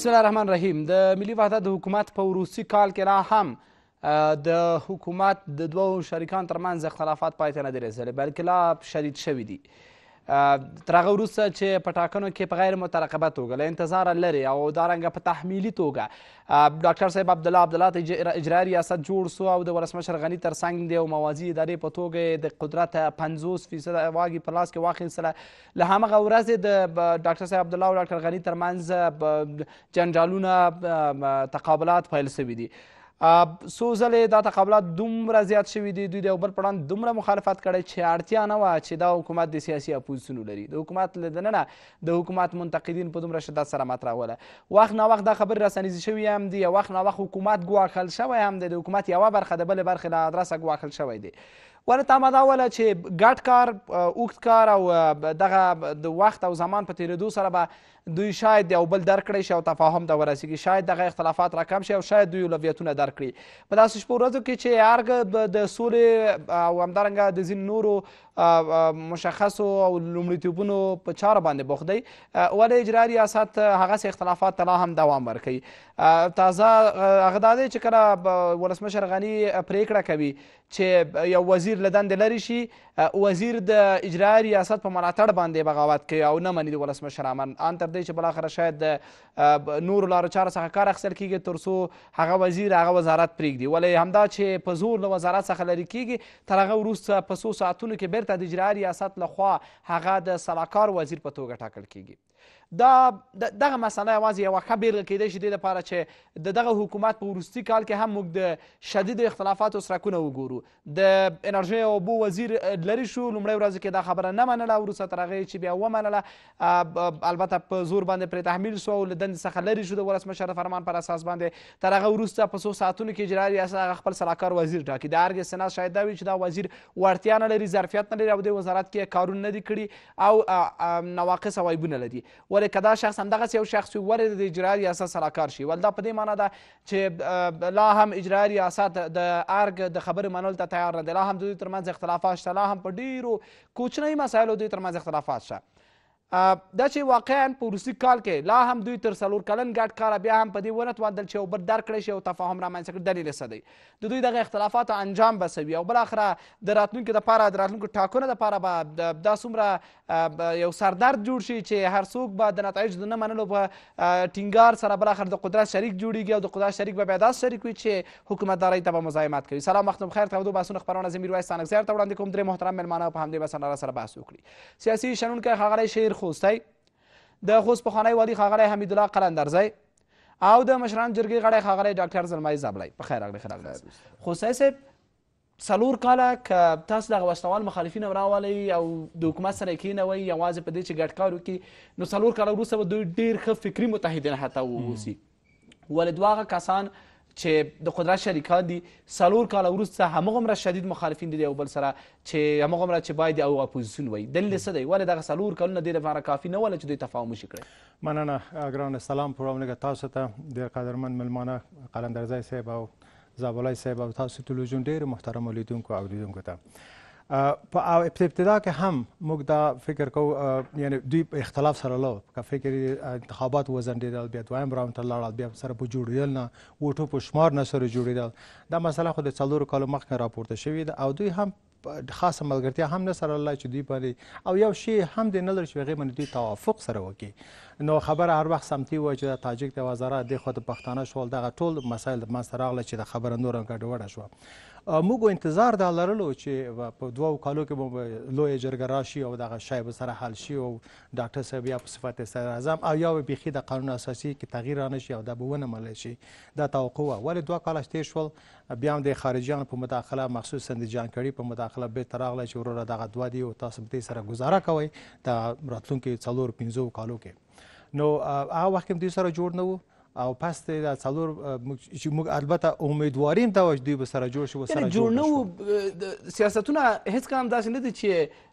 بسم الله الرحمن الرحیم د ملي وحدت د حکومت په وروستي کال کې را هم د حکومت د دوو شریکان ترمنځ اختلافات پای ته نه دي رسېدلی بلکې لا شدید شوي دي تر هغه وروسته چې په ټاکنو کې په غیر مترقبه توګه له انتظاره لرې او دارنګه په تحمیلي توګه ډاکټر صاحب عبدالله عبدالله ته اجرایي ریاست جوړ سو او د ولسمشر غني ترڅنګ د یو موازي ادارې په توګه د قدرت پنځوس فیصده واګې په لاس کې واخیستله له همغه ورځې د ډاکټر صاحب عبدالله او ډاکټر غني ترمنځ جنجالونه تقابلات پیل سوي دي څو ځلې دا تقابلات دومره زیات شوي دي دوی د یو بل په وړاندې دومره مخالفت کړی چې اړتیا نه وه چې دا حکومت د سیاسي اپوزیسیونو لري د حکومت له دننه د حکومت منتقدین په دومره شدت سره مطرح وله وخت ناوخت دا خبرې رسنیزې شوي هم دي یو وخت ناوخت حکومت ګواښل شوی هم دی د حکومت یوه برخه د بلې برخې له ادرسه ګواښل شوی دی ولې تمه دا وله چې ګډ کار اوږد کار او دغه د وخت او زمان په تېرېدو سره به دوی شاید یو بل درک کړی شي او تفاهم ته ورسیږي شاید دغه اختلافات راکم شي او شاید دوی اولویتونه درک کړي په داسې شپو ورځو کې چې هرګه د سولې او همدارنګه د ځینو نورو مشخصو او لومړیتوبونو په چارو باندې بوخت دی ولې اجراري ریاست هغسې اختلافات ته لا هم دوام ورکوي تازه هغه دا دی چې کله ولسمشر غني پریکړه کوي چې یو وزیر له دندې لرې شي وزیر د اجرایي ریاست په ملاتړ باندې بغاوت کوي او نه مني د ولسمشر امن ان تر دې چې بالاخره شاید د نورو لارو چارو څخه کار اخیستل کیږي تر څو هغه وزیر هغه وزارت پرېږدي ولې همدا چې په زور له وزارت څخه لرې کیږي تر هغه وروسته په څو ساعتونو کې بیرته د اجرایي ریاست لخوا هغه د سلاکار وزیر په توګه ټاکل کیږي دا دغه مسله یوازې یوه ښه بېلګه کیدای شي دې لپاره چې د دغه حکومت په وروستي کال کې هم موږ د شدید اختلافاتو سرکونه وګورو د انرژۍ او اوبو وزیر لرې شو لومړۍ ورځ کې دا خبره نه منله وروسته تر هغې چې بیا ومنله البته په زور باندې پرې تحمیل شو او له دندې څخه لرې شو د ولسمشر فرمان پر اساس باندې تر هغه وروسته په څو ساعتونو کې اجرایي ریاست هغه خپل سلاکار وزیر ټاکي د هر سنا شاید دا وي چې دا وزیر وړتیا نه لري ظرفیت نه لري او د وزارت کې کارونه نه دي کړي او نواقص او عیبونه لري ولې که دا شخص همدغسې یو شخص وي ولې د اجرایه ریاست سره کار شي ول دا په دې معنا ده چې لا هم اجرایه ریاست د ارګ د خبرې منلو ته تیار نه دی لا هم د دوی ترمنځ اختلافات شته لا هم په ډیرو کوچنۍ مسایلو دوی ترمنځ اختلافات شته دا چې واقعا په روسي کال کې لا هم دوی تر څلور کلن ګډ کاره بیا هم په دې ونه توانېدل چې یو بل درک کړی شي او تفاهم رامنځته کړي دلیل څه دی د دوی دغه اختلافات انجام بسوي او بالاخره د راتلونکي دپاره د راتلونکو ټاکنو دپاره به دا څومره یو سردرد جوړ شي چې هر څوک به د نتایجو د نه منلو په ټینګار سره بالاخره د قدرت شریک جوړیږي او د قدرت شریک به بیا داسې شریک وي چې حکومتدارۍ ته به مزاحمت کوي سلام وخت بخیر تودو بحثونه خپرونه زه میرویس تانکزیار ته وړاندې کوم درې محترم مېلمانه او په همدې بسنډاره سره بحث وکړي سیاسي شنونکی ښاغلی شیر خوستی د خوست پخوانی والی ښاغلی حمیدالله قلندرزی او د مشران جرګې غړی ښاغلی ډاکټر زلمی زبلی په خیر راغلی ښه راغلی خوستی صاحب څلور کاله که تاسو دغه وسلوال مخالفین راولئ او د حکومت سره یې کښېنوئ یوازې په دې چې ګډ کار وکړي نو څلور کاله وروسته به دوی ډېر ښه فکري متحدین حتی واوسي ولې دوه هغه کسان چې د قدرت شریکان دي څلور کاله وروسته هماغومره شدید مخالفین دي د یو بل سره چې هماغومره چې باید او اپوزیسیون وایي دلیل یې څه دی ولې دغه څلور کلونه دې لپاره کافي نه وله چې دوی تفاهم وشي کړی مننه ګران سلام پروګرام تاسو ته د قدرمن ملمانه قلندرزی صاحب او زابالای صاحب او تاسو تلویزیون ډیر محترم اولیدونکو او اوریدونکو ته په او ابتدا کې هم موږ دا فکر کو یعنی دوی اختلاف سره لاو که فکر انتخابات وزندیدل بیا دویم راوند ته لاړل بیا سره په جوړیدل نه وټو په شمار نه سره جوړیدل دا مسله خو د څلورو کالو مخکې راپورته شوې ده او دوی هم خاصه ملګرتیا هم نه سره الله چې دوی باندې او یو شی هم د نه لري چې هغه باندې دوی توافق سره وکړي نو خبره هر وخت سمتي و چې د تاجک د وزارت د خود پښتانه شول دغه ټول مسایل ما سره غل چې د خبره نور هم ګډوډه شو موږ انتظار دا لرلو چې په دوو کالو کې به لویه جرګه راشي او دغه شی به سره حل شي او ډاکټر صاحب یا په صفت صدر اعظم او یا به بیخي د قانون اساسي کې تغییر رانه شي او دا به ونه منل شي دا توقع وه ولې دوه کاله چې تېر شول بیا هم د خارجیانو په مداخله مخصوص سندجان کړي په مداخله بیرته راغله چې وروره دغه دوه دي او تاسو به سره ګزاره کوئ د راتلونکي څلور پنځو کالو کې نو هغه وخت کې دوی سره جوړ نه وو او پس د څلور چې موږ البته امیدواریم دا چې دوی به سره جوړ شي وسره جوړ شي جوړ نو سیاستونه هیڅ کوم داسې نه دي چې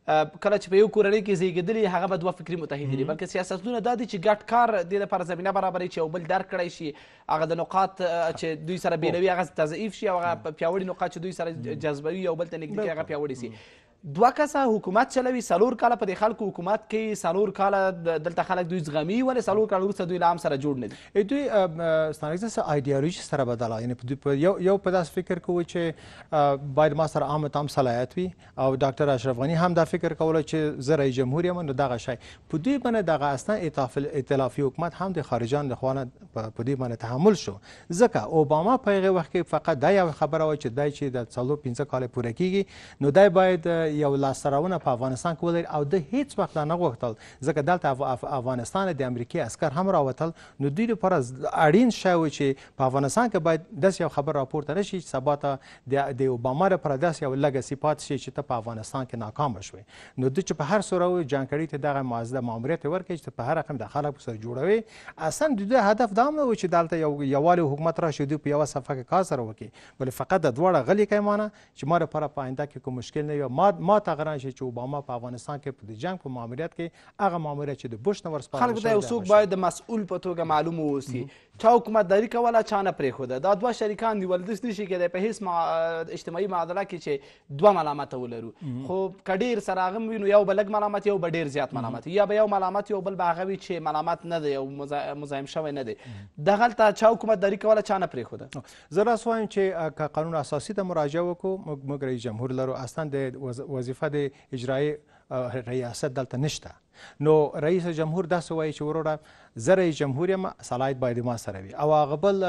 کله چې په یو کورنۍ کې زیږېدلي هغه به دوه فکري متحدې دي بلکې سیاستونه دا دي چې ګډ کار دې لپاره زمینه برابروي چې یو بل درک کړی شي هغه د نقاط چې دوی سره بېلوي هغه تضعیف شي او هغه پیاوړي نقاط چې دوی سره جذبوي یو بل ته نږدې کوي هغه پیاوړي سي دوه کسه حکومت چلوي څلور کاله په دې خلکو حکومت کې څلور کاله دلته خلک دوی زغمي ولې څلور کاله وروسته دوی لا هم سره جوړ نه دي دوی ستانکزه سه ایډیالوژي سره بدله یعنې په یو یو په داسې فکر کوي چې باید ما سره عام تام صلاحیت وي او ډاکټر اشرف غني هم دا فکر فکر کوله چې زه رئیس جمهور یم نو دغه شی په دوی باندې دغه اسنه ائتلافي حکومت هم د خارجان له خوا نه په دوی باندې تحمل شو ځکه اوباما په هغه وخت کې فقط دا یو خبره وه چې دای چې د څلور پنځه کال پوره کیږي نو دای باید یو لاسرونه په افغانستان کې ولري او د هیڅ وخت نه غوښتل ځکه دلته افغانستان د امریکای عسکر هم راوتل نو دوی لپاره اړین شوی چې په افغانستان کې باید داس یو خبر راپورته نشي چې سبا ته د اوباما لپاره داس یو لګه صفات شي چې ته په افغانستان کې ناکام شوي نو د چې په هر سوره وي جانکړی ته دغه مازده ماموریت ورکړي چې په هر رقم د خلکو سره جوړوي اصلا د دوی هدف دا هم نه و چې دلته یو یووالی حکومت راشي دوی په یوه صفحه کې کار سره وکړي بلې فقط د دواړه غلي کوي معنه چې ما لپاره په آینده کې کوم مشکل نه وي ما ما ته غران شي چې اوباما په افغانستان کې د جنگ په ماموریت کې هغه ماموریت چې د بوش نه ورسپارل خلکو ته یو څوک باید د مسؤل په توګه معلوم واوسي چا حکومتداري کوله چا نه پرېښوده دا دوه شریکان دي ولدس نشي کېدی په هیڅ اجتماعي معادله کې چې دوه ملامته ولرو خو که ډېر سره راغم وي نو یو به لږ ملامت یو به ډېر زیات ملامت یا به یو ملامت یو بل به هغه وي چې ملامت نه دی او مزاحم شوی نه دی دغلته چا حکومتداري کوله چا نه پرېښوده زه راست وایم چې که قانون اساسي ته مراجعه وکړو موږ رئیس جمهور لرو اصلا د وظیفه د اجرایي ریاست دلته نشته نو رئیس جمهور دا سوای چې وروره زه رئیس جمهور یم صلاحیت باید ما سره وي او هغه بل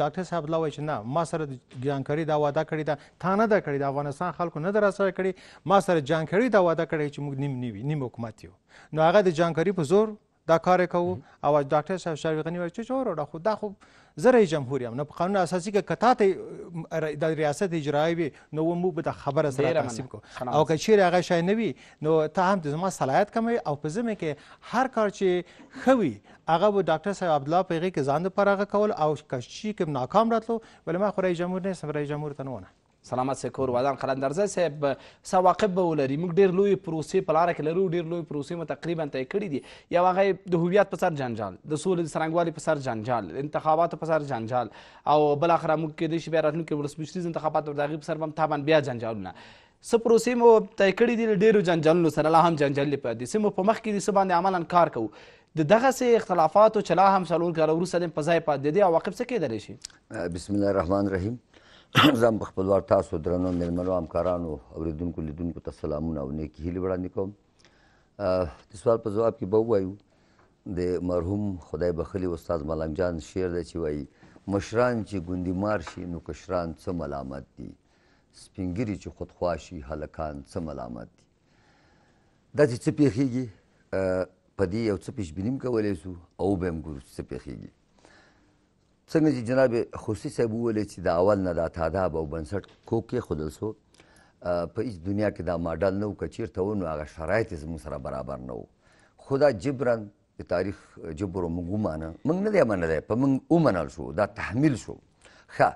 ډاکټر صاحب لا وایي چې نه ما سره جانکړي دا واده کړې ده تا نه ده کړې د افغانستان خلکو نه ده راسره کړې ما سره جانکړي دا واده کړی چې موږ نیم نیوي نیم حکومت یو نو هغه د جانکړي په زور دا کار کوو او ډاکټر صاحب شریغنی وایي چې وروره خو دا خو زه رئیس جمهور یم نو په قانون اساسي کې کتا ته د ریاست اجرایي وي نو موږ به د خبره سره تحصیل کو او که چیرې هغه شی نه وي نو ته هم د زما صلاحیت کموي او په ذمه کې هر کار چې خوي هغه به ډاکټر صاحب عبدالله په هغې کې ځان دپاره هغه کول او که چی کوم ناکام راتلو ولې ما خو رئیس جمهور نه یم رئیس جمهور ته نه ونه سلامت سي کور ودان قلندرزی صاحب سواقب به ولري موږ ډېر لوی پروسې په لاره کې لرو ډېر لوی پروسې مو تقریبا طی کړي دي یو هغه د هویت په سر جنجال د سولې د څرنګوالي په سر جنجال انتخاباتو په سر جنجال او بالاخره موږ کېدای شي بیا راتلونکي ولسمشریز انتخابات د هغې په سر به هم تابان بیا جنجالونه څه پروسې مو طی کړي دي له ډېرو جنجالونو سره لا هم جنجال دی په دې څه مو په مخ کې دي څه باندې عملا کار کوو د دغسې اختلافاتو چې لا هم څلور کاله وروسته په ځای پاتې دي عواقب څه کېدلی شي بسم الله الرحمن الرحیم زم خپلوار تاسو درنو مېلمنو همکارانو اوریدونکو لیدونکو ته سلامونه او نیکی هیلې وړاندې کوم د سوال په جواب کې به ووایو د مرحوم خدای بخلی استاد ملنګ جان شعر دی چې وایي مشران چې ګوندی مار شي نو کشران څه ملامت دي سپینګری چې خودخوا شي هلکان څه ملامت دي دا چې څه پیښیږي په دې یو څه پیشبینیم کولی شو او به هم ګورو څه پیښیږي څنګه چې جناب خوسی صاحب وویل چې د اول نه د تاداب او بنسټ کو کې خودل سو په هیڅ دنیا کې دا ماډل نه و کچیر ته ونه هغه شرایط زموږ سره برابر نه و خدا جبران د تاریخ جبر موږ مانه موږ نه دی منلې په موږ ومنل شو دا تحمل شو ښه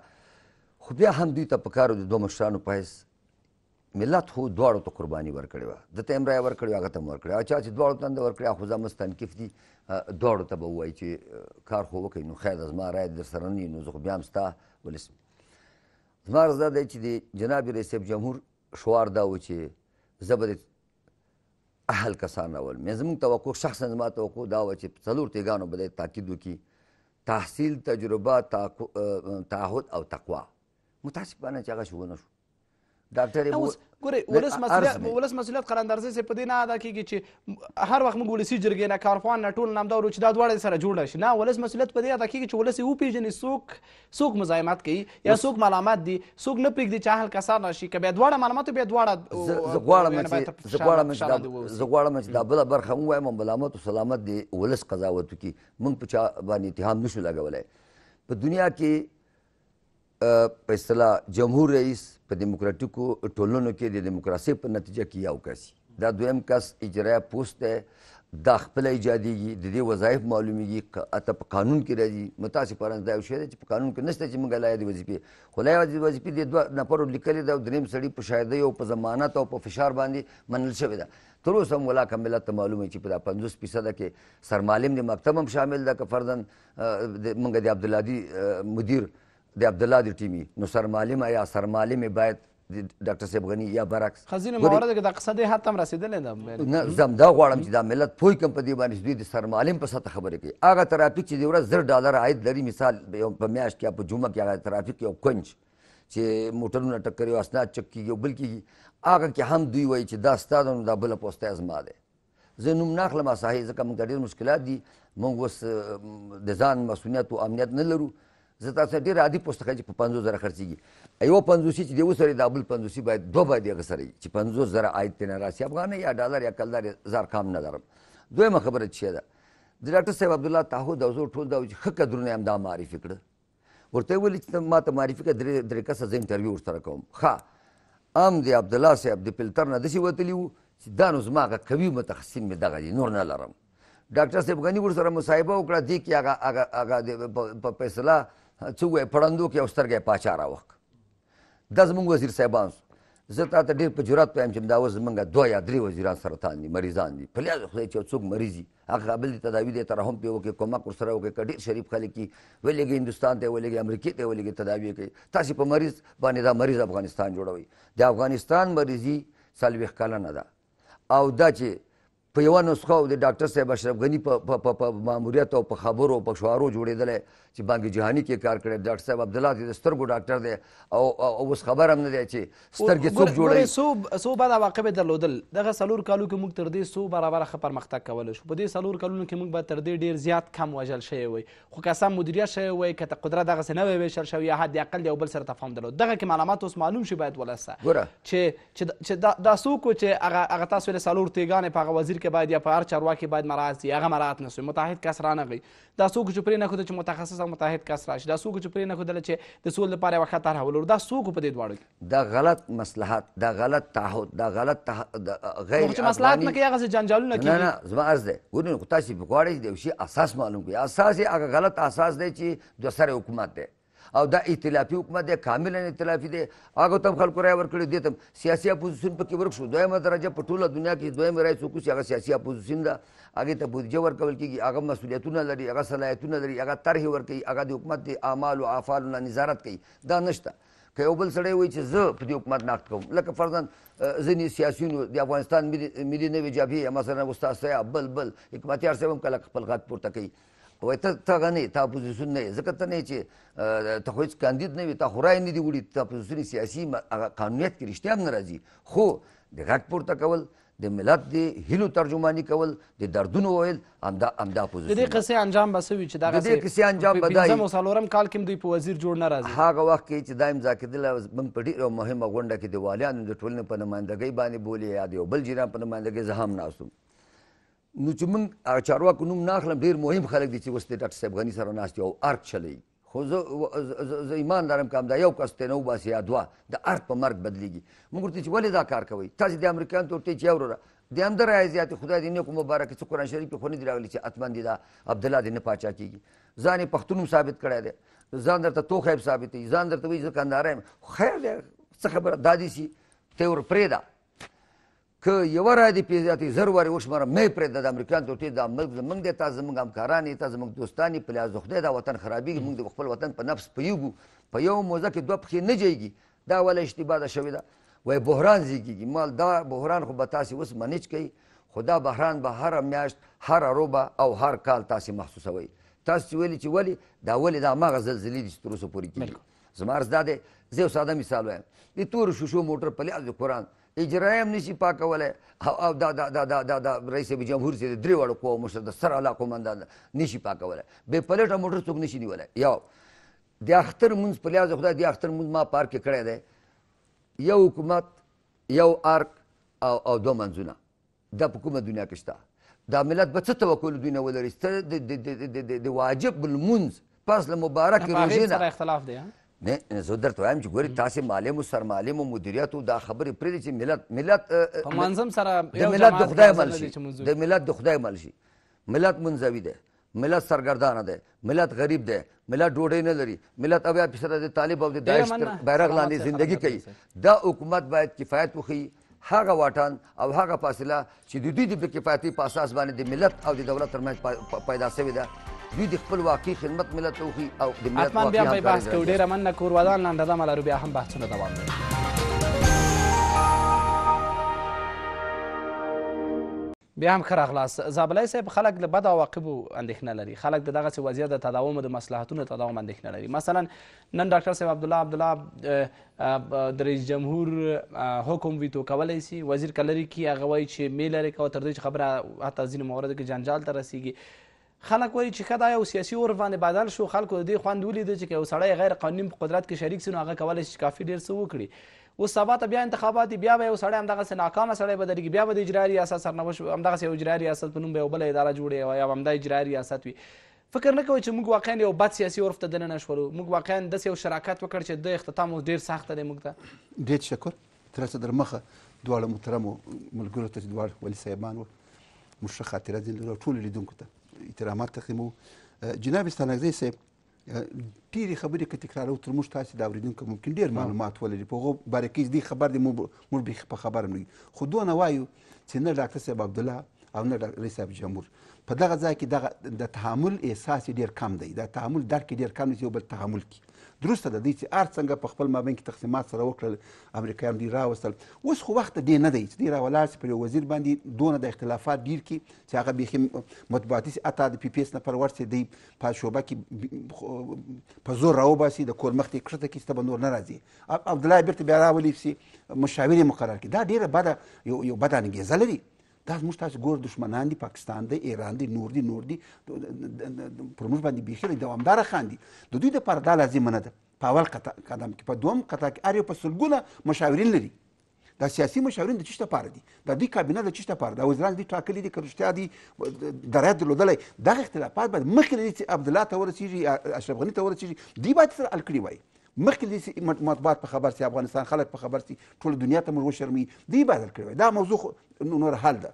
خو بیا هم دوی ته پکارو د دوه مشرانو پایس ملت خو دواړو ته قرباني ورکړې وه د ته امرای ورکړې وه هغه ته ورکړې او چا چې دواړو ته ورکړې هغه خو ځمستان کیف دي دواړو ته به ووایي چې کار خو وکړي نو خیر ده زما رایه در سره نه نو زه خو بیا هم ستا ولس زما عرض دا دی چې د جناب رئیس صاحب جمهور شعار دا و چې زه به اهل کسان راول مې زموږ توقع شخصا زما توقع دا و چې څلور تیګانو به تاکید وکړي تحصیل تجربه تعهد او تقوا متاسفانه چې هغه شو نه شو ډاکټر یې ګوره ولس مسولیت ولس مسولیت قلندرزی سي په دې نه ادا کیږي چې هر وخت موږ ولسی جرګې نه کارخوان نه ټول نام دا ورو چې دا دواړه سره جوړ شي نه ولس مسولیت په دې ادا کیږي چې ولس یې وپیژني څوک څوک مزاحمت کوي یا څوک ملامت دي څوک نه پرېږدي چې اهل کسان راشي که بیا دواړه ملامت بیا دواړه زه غواړم چې زه غواړم چې دا بله برخه ووایم ملامت او سلامت دی ولس قضاوت وکړي موږ په چا باندې اتهام نشو لګولی په دنیا کې په اصطلاح جمهور رئیس په دیموکراتیکو ټولنو کې د دیموکراسي په نتیجه کې یو کس دا دویم کس اجرا پوست دی دا خپل ایجادیږي د دې وظایف معلومیږي اته په قانون کې راځي متاسفانه دا یو شی دی چې په قانون کې نشته چې موږ لایې د وظیفې خو لایې د وظیفې د دوه نفرو لیکلې دا دریم سړي په شاهدۍ او په ضمانت او په فشار باندې منل شوی ده تر اوسه هم ولاکه ملت ته معلومه چې په دا پنځوس فیصده کې سرمعلم د مکتب هم شامل ده که فردن موږ د عبدالهادي مدیر د عبد الله د ټیمي نو سرمعلم یا سرمعلم باید ډاکټر صاحب غنی یا برعکس خزینه موارد کې د اقتصادي حد تم رسیدلې ده نه زم دا غواړم چې دا ملت پوی کم په دې باندې دوی د سرمعلم په سطح خبره کوي هغه ترافیک چې د ورځ زر ډالر عاید لري مثال په میاشت کې په جمعه کې هغه ترافیک یو کنج چې موټرونه ټکرې او اسناد چک کیږي او بل کیږي هغه کې هم دوی وایي چې دا ستا ده نو دا بله پوسته زما دی زه نوم نه اخلم صحیح ځکه موږ ډېر مشکلات دي موږ اوس د ځان مسؤلیت او امنیت نه لرو زه تاسو ډیر عادي پوسټکه چې په 50000 خرڅيږي ایو 500 چې دیو سره د ابل 500 باید دوه باید هغه سره چې 50000 آیت نه راسي افغان یا ډالر یا کلدار زار کام نه درم دویمه خبره چې ده د ډاکټر صاحب عبد الله تاهو د زو ټول د خ قدرونه امدا معرفي کړ ورته ویل چې ما ته معرفي کړ درې درې کس زین انټرویو ورسره کوم ها ام دی عبد الله صاحب د فلټر نه دسی وتلی وو چې دا نو زما هغه قوي متخصصین مې دغه دي نور نه لرم ډاکټر صاحب غنی ور سره مصاحبه وکړه دی کې هغه هغه هغه په فیصله څه وې پړندو کې اوسترګې پاچا راوخ د زمونږ وزیر صاحبان زه تا ته ډېر په جرات پېم چې دا اوس زمونږ دوه یا درې وزیران سرطان دي مریضان دي په لحاظ خدای چې څوک مریضي هغه قابل دي تداوی دي ترحم پې وکړي کومک ورسره وکړي که ډېر شریف خلک وي ولېږي هندوستان ته ولېږي امریکې ته ولېږي تداوی کوي تاسې په مریض باندې دا مریض افغانستان جوړوي د افغانستان مریضي څلوېښت کلنه ده او دا چې په یوه نسخه د ډاکټر صاحب اشرف غني په ماموریت او په خبرو په شعارو جوړېدلی چې بانک جهانی کې کار کړی ډاکټر صاحب عبد الله د سترګو ډاکټر دی او اوس خبر هم نه دی چې سترګې څوک جوړوي سو سو بعد عواقب درلودل دغه سلور کالو کې موږ تر دې سو برابر خبر مختګ کول شو په دې سلور کالونو کې موږ به تر دې ډیر زیات کم وژل شوی وي خو که سم مدیریت شوی وي که قدرت دغه نه وي ویشل شوی یا حد اقل یو بل سره تفاهم درلود دغه کې معلومات اوس معلوم شي باید ولسته چې چې دا څوک چې هغه هغه تاسو له سلور تیګانې په هغه وزیر کې باید یا په هر چارواکي باید مراعات شي هغه مراعات نه شوی متحد کس رانغی دا څوک چې پرې نه کړو چې متخصص سره متحد کس راشي دا څوک چې پرې نه ښودله چې د سولې لپاره یوه ښه طرحه ولرو دا څوک په دې دواړو کې دا غلط مصلحت دا غلط تعهد دا غلط غیر چې مصلحت نه کوي هغسې جنجالونه کېږي نه نه زما عرض دی ګورئ خو تاسې په غواړئ چې د یو شي اساس معلوم کړي اساس یې هغه غلط اساس دی چې دوه سره حکومت دی او دا ائتلافي حکومت دی کاملا ائتلافي دی هغه تم خلکو رای ورکړي دې تم سیاسي اپوزیشن پکې ورک شو دویمه درجه په ټوله دنیا کې دویمه رای څوک چې هغه سیاسي اپوزیشن ده هغې ته بودیجه ورکول کېږي هغه مسؤلیتونه لري هغه صلاحیتونه لري هغه طرحې ورکوي هغه د حکومت د اعمالو افعالو نه نظارت کوي دا نشته که یو بل سړی وایي چې زه په دې حکومت نقد کوم لکه فرضاً ځینې سیاسیونو د افغانستان ملي نوې جبهې یا مثلا استاد صیاب بل بل حکمتیار صاحب هم کله خپل غږ پورته کوي وای ته تا غنې تا پوزیشن نه ځکه ته نه چې ته خو هیڅ کاندید نه وي تا خورای نه دی وړي تا پوزیشن سیاسي قانونیت کې رښتیا هم نه راځي خو د غږ پورته کول د ملت د هیلو ترجمانی کول د دردونو ویل همدا همدا پوزیشن د دې قصې انجام به څه وي چې دغه د دې قصې انجام به دای پنځم او څلورم کال کې دوی په وزیر جوړ نه راځي هغه وخت کې چې دایم ذاکر دله موږ په ډېره مهمه غونډه کې د والیانو د ټولنې په نمایندګۍ باندې بولي یا د یو بل جریان په نمایندګۍ زه هم ناست نو چې موږ هغه چارواکو نوم نه اخلم ډېر مهم خلک دي چې اوس د ډاکټر صاحب غني سره ناست او ارګ چلی خو زه زه ایمان لرم که همدا یو کس ترې نه وباسي یا دوه د ارګ په مرګ بدلیږي موږ ورته چې ولې دا کار کوئ تاسې د امریکایانو ته ورته چې یې وروره د همده رایه زیاتې خدای دې نیکو مبارک چې قرآن شریف کې خو نه دي راغلي چې حتما دې دا عبدالله دې نه پاچا کېږي ځان یې پښتون ثابت کړی دی ځان درته توخیب ثابتوي ځان درته وایي زه کندهاری یم خیر دی څه خبره دا دې سي ته ور پرېږده که یوه را دې پېژاتې زر وارې وشماره مې پرېږده د امریکایانو ټوټې دا ملک زموږ دی تا زموږ همکاران یې تا زموږ دوستان یې په لحاظ خدای دا وطن خرابېږي موږ د خپل وطن په نفس پوهېږو په یو موزه کې دوه پښې نه جایږي دا وله اشتباه ده شوې ده وای بحران زیږېږي مال دا بحران خو به تاسې اوس منج کوئ خو دا بحران به هره میاشت هره روبه او هر کال تاسې محسوسوئ تاسو چې ویلي چې ولې دا ولې دا هماغه زلزلې دي چې تر اوسه پورې کېږي زما عرض دا دی زه یو ساده مثال وایم د تورو شیشو موټر په لحاظ د قرآن اجرایه هم نشي پاکولی او دا دا دا دا دا دا رئیس جمهور چې درې واړو قوو مشر د سر اعلی قومندان نشي پاکولی بې پلیټه موټر څوک نشي نیولی یو د اختر مونځ په لحاظ خدای د اختر مونځ ما پارک کړی دی یو حکومت یو آرک او او دوه منځونه دا په کومه دنیا کې شته دا ملت به څه توکل دوی نه ولري ستا د واجب لمونځ پس له مبارک روژې نه اختلاف دی نه زه درته وایم چې ګوري تاسې معلم او سرمعلم او مدیریت او دا خبرې پرېږدي چې ملت ملت په منظم سره د ملت د خدای مل شي د ملت د خدای مل شي ملت منځوي دی ملت سرګردانه دی ملت غریب دی ملت ډوډۍ نه لري ملت اویا فیصده د طالب او د داعش تر بیرغ لاندې زندگی کوي دا حکومت باید کفایت وښیي هغه واټن او هغه فاصله چې د دوی د کفایتي په اساس باندې د ملت او د دولت ترمنځ پیدا شوې ده دوی د خپل واقعي خدمت ملت ته وښي او د ملت حتما بیا به بحث کوو ډېره مننه کوروالان لنډه دمه لرو بیا هم بحثونه دوام لري بیا هم ښه راغلاست زابلی صاحب خلک له بد عواقبو اندېښنه لري خلک د دغسې وضعیت د تداوم د مصلحتونو تداوم اندېښنه لري مثلا نن ډاکټر صاحب عبدالله عبدالله د رئیس جمهور حکم ویتو کولی سي وزیر که لرې کي هغه وایي چې مې لرې کوه تر دې چې خبره حتی ځینې مواردو کې جنجال ته رسیږي خلک وایي چې کدا یو سیاسي اور باندې بدل شو خلکو د دې خوند ولید چې یو سړی غیر قانوني په قدرت کې شریک سي نو هغه کولای شي کافي ډیر څه وکړي اوس سبا ته بیا انتخابات بیا به یو سړی همدغه سه ناکامه سړی به درګي بیا به د اجرایي ریاست سرنوش همدغه سه اجرایي ریاست په نوم به یو بل اداره جوړي یا همدا اجرایي ریاست وي فکر نه کوي چې موږ واقعا یو بد سیاسي عرف ته دننه شولو موږ واقعا داسې یو شراکت وکړ چې د اختتام اوس ډیر سخت دی موږ ته ډېر تشکر تر اوسه در مخه دواړه محترمو ملګرو ته چې دواړه ولي صاحبان وو موږ ښه خاطره ځینې لرو ټولو لیدونکو ته احترامات تقدیمو جناب ستانګزی صاحب ډېری خبرې که تکرارو تر موږ تاسې د اورېدونکو ممکن ډېر معلومات ولري په هغو باره کې دې خبر دی موږ بیخي په خبره نه یو خو دونه وایو چې نه ډاکټر صاحب عبدالله او نه رئیس صاحب جمهور په دغه ځای کې دغه د تحمل احساس ډېر کم دی دا تحمل درک ډېر کم دی چې یو بل تحمل کړي درسته ده دوی چې هر څنګه په خپل مابین کې تقسیمات سره وکړل امریکایان دوی راوستل اوس خو وخت دی نه دی چې دوی راولاړ سي پر یو وزیر باندې دونه د اختلافات ډیر کی چې هغه بیخي مطبوعاتي سي اته د پی پی اس نه پر ورسي دی په شوبه کې په زور راوباسي د کور مخ ته کښته کې ستبه نور نه راځي عبدالله بیرته بیا راولي سي مشاور مقرر کی دا ډیره بده یو بده انګیزه لري دا زموږ تاسو ګور دشمنان دي پاکستان دی ایران دی نور دی نور دی پر موږ باندې بیخي دوامداره خاندي د دوی لپاره دا لازمه نه ده په اول قدم کې په دوم قطع کې هر یو په سلګونه مشاورین لري دا سیاسي مشاورین د چشت لپاره دي د دې کابینه د چشت لپاره دا وزران دي ټاکلي دي کرشتیا دي درایت درلودلی دغه اختلافات باید مخکې له دې چې عبدالله ته ورسیږي اشرف غني ته ورسیږي دوی باید سره حل کړي وای مخکې له دې مطبوعات په خبر سي افغانستان خلک په خبر سي ټول دنیا ته موږ وشرمي دی بدل کړی دا موضوع نور حل ده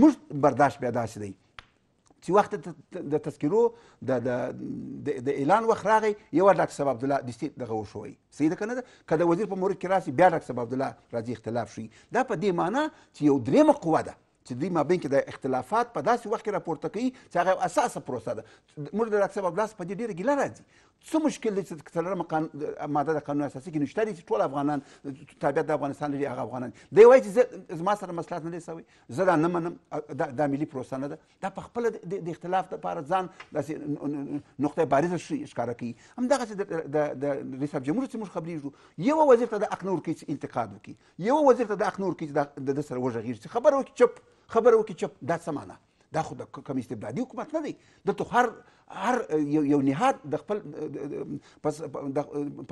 موږ برداشت بیا داسې دی چې وخت د تذکرو د د د اعلان وخت راغی یو ډاک سبب عبد الله دستي دغه وشوي سیده کنه ده کله وزیر په مورد کې راسي بیا ډاک سبب عبد الله راځي اختلاف شي دا په دې معنی چې یو درېمه قوه ده چې دوی مابین کې د اختلافات په داسې وخت کې راپورته کوي چې هغه یو اساسه پروسه ده موږ د ډاکټر صاحب عبدالله په دې ډېره ګیله راځي څه مشکل دی چې څلورمه ماده د قانون اساسي کې نشته دی چې ټول افغانان تابعیت د افغانستان لري هغه افغانان دی وایي چې زما سره مسلات نه دی سوی زه دا نه منم دا ملي پروسه نه ده دا په خپله د اختلاف لپاره ځان داسې نقطه بارزه ښکاره کوي همدغسې د رئیس صاحب جمهور چې موږ خبرېږو یو وزیر ته د اقنور کې انتقاد وکړي یو وزیر ته د اقنور کې د سره وغږېږي چې خبره وکړي چپ خبره وکړي چې دا څه معنا دا خو د کوم استبدادي حکومت نه دی دلته هر هر یو نهاد د خپل پس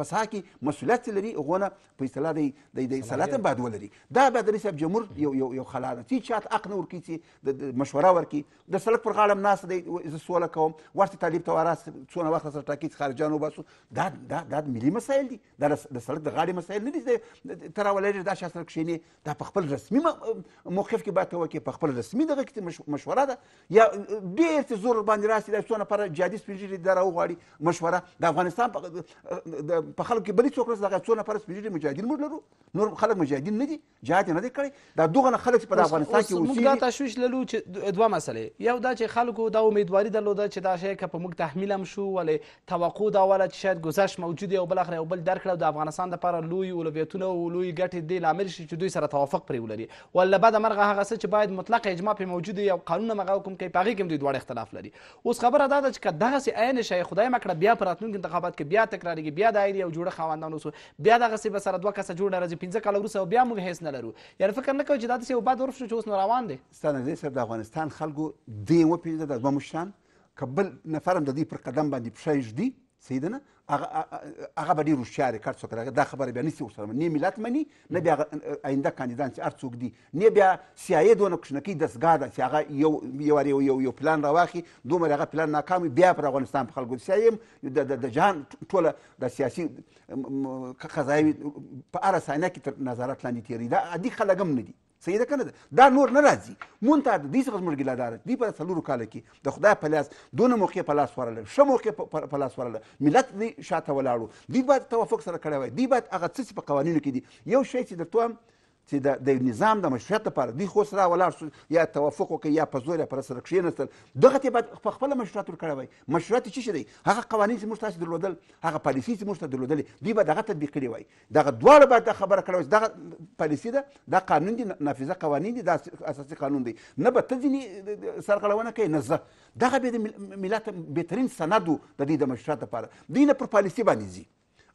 پس هاکي مسولیت لري غونه په اصطلاح دی د صلاحیت بعد ولري دا بعد رئیس جمهور یو یو یو خلا ده چې چات حق نه ورکی چې مشوره ورکی د سلک پر غاړه ناس دی ز سوال کوم ورته طالب ته وراس څونه وخت سره ټاکي خارجانو باسو دا دا دا ملي مسایل دي دا د سلک د غاړې مسایل نه دي تراولې دا شاسره کښینی دا په خپل رسمي موقف کې باید توکي په خپل رسمي دغه کې مشوره ده یا ډېر چې زور باندې راسي دا څونه پر جهادي سپینږیري دا راوغواړي مشوره د افغانستان په خلکو کې بلې څوک نشته دغه څونه پر سپینږیري مجاهدین موږ لرو نور خلک مجاهدین نه دي جهاد نه دی کړی دا دغه خلک چې په افغانستان کې اوسېږي موږ دا تشویش لرو چې دوه مسلې یو دا چې خلکو دا امیدواري درلوده چې دا شی که په موږ تحمیل هم شو ولې توقع دا وله چې شاید ګذشت موجود او بالاخره یو بل درک کړو د افغانستان لپاره لوی اولویتونه او لوی ګټې دې لامل شي چې دوی سره توافق پرې ولري ول بعد مرغه هغه څه چې باید مطلق اجماع پې موجود وي او قانون هغه حکم کوي په هغې کې هم دوی دواړه اختلاف لري اوس خبره دا ده چې که دغسې عین شی خدای مکړه بیا په راتلونکي انتخابات کې بیا تکرارېږي بیا د عین یو جوړه خاوندان اوسو بیا دغسې به سره دوه کسه جوړه راځي پنځه کاله وروسته بیا موږ هیڅ نه لرو یعنې فکر نه کوئ چې دا داسې یو بد عرف شو چې اوس نو روان دی ستا نظر صاحب د افغانستان خلکو دې وپېژنده د دوه مشران که بل نفر هم د دوی پر قدم باندې پښه صحیح ده نه هغه به ډېر هوښیار یې که هر څوک راغی دا خبره بیا نسي ورسره نه ملت مني نه بیا آینده کاندیدان چې هر څوک دي نه بیا سیایې دونه کوچنکۍ دستګاه ده چې هغه یو یو وار یو یو پلان راواخي دومره هغه پلان ناکام بیا پر افغانستان په خلکو سیایې د جهان ټوله د سیاسي قضایي په هره ثانیه کې تر نظارت لاندې تېرېږي دا عادي خلک هم نه دي صحیح ده کنه دا نور نه راځي مونږ ته د دې څخه زموږ ګیله داره دې په څلورو کاله کې د خدای په لاس دونه موقع په لاس ورله ښه موقع په لاس ورله ملت دې شاته ولاړو دې باید توافق سره کړی وای دې باید هغه څه چې په قوانینو کې دي یو شی چې درته چې د نظام د مشروعیت لپاره دوی خو سره ولاړ شو یا توافق وکړي یا په زور یا پر سره کښېنستل دغه ته باید په خپله مشروعیت ورکړی وای مشروعیت چې شی دی هغه قوانین چې موږ تاسې درلودل هغه پالیسي چې موږ ته درلودلې دوی به دغه تطبیق کړي وای دغه دواړه باید دا خبره کړې وای دغه پالیسي ده دا قانون دی نافظه قوانین دي دا اساسي قانون دی نه به ته ځینې سرغړونه کوي نه زه دغه به د ملت بهترین سند و د دې د مشروعیت لپاره دوی نه پر پالیسي باندې ځي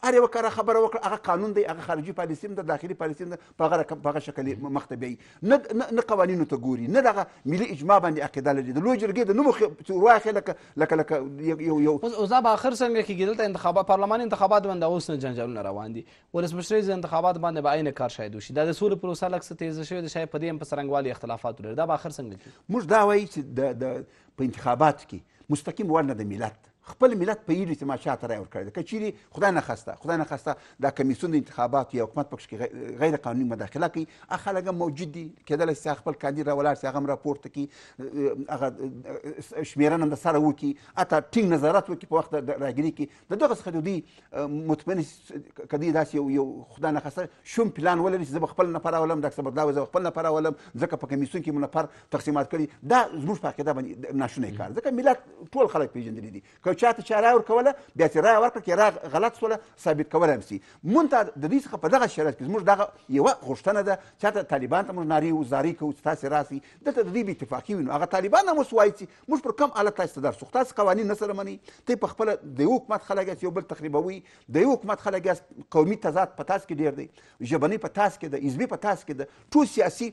هر یو کار خبره وکړه هغه قانون دی هغه خارجي پالیسي د داخلي پالیسي په هغه په هغه شکل مخته بي نه نه قوانینو ته ګوري نه دغه ملي اجماع باندې عقیده لري د لوی جرګې د نومو واخې لکه لکه لکه یو یو اوس به اخر څنګه کېږي دلته انتخابات پارلمان انتخابات باندې اوس نه جنجالونه روان دي ولسمشرۍ انتخابات باندې به عین کار شاید وشي دا د سولې پروسه لکه څه تیزه شوې ده شاید په دې هم په څرنګوالي اختلافات لري دا به اخر څنګه کېږي موږ دا وایي چې د په انتخاباتو کې مستقیم ور نه د ملت خپل ملت په ایډ اجتماع شاته رای ورکړی ده که چیرې خدای نخواسته خدای نخواسته دا کمیسیون د انتخاباتو یا حکومت پکې غیر قانوني مداخله کوي هغه خلک هم موجود دي کېدلی سي خپل کاندید راولاړ سي هغه هم راپورته کړي هغه شمېرنه هم د سره وکړي حتی ټینګ نظارت وکړي په وخت راګیري کې د دغه څخه دوی مطمئن که دوی داسې یو یو خدای نخواسته شوم پلان ولري چې زه به خپل نفر راولم ډاکټر صبردا زه خپل نفر راولم ځکه په کمیسیون کې مو نفر تقسیمات کړي دا زموږ په عقیده باندې ناشونی کار ځکه ملت ټول خلک پېژندلی دي که یو چا ته چې رایه ورکوله بیا چې رایه ورکړه که رایه غلط شوله ثابت کولی هم شي موږ ته د دوی څخه په دغه شرایط کې زموږ دغه یوه غوښتنه ده چا ته طالبان ته موږ نارې وزارې کوو چې تاسې راسئ دلته د دوی به اتفاقي وي نو هغه طالبان هم اوس وایي چې موږ پر کوم حالت تاسې ته درسو خو تاسې قوانین نه سره منئ ته په خپله د یو حکومت خلک یاست یو بل تخریبوي د یو حکومت خلک یاست قومي تضاد په تاسو کې ډېر دی ژبنۍ په تاسو کې ده حزبي په تاسو کې ده ټول سیاسي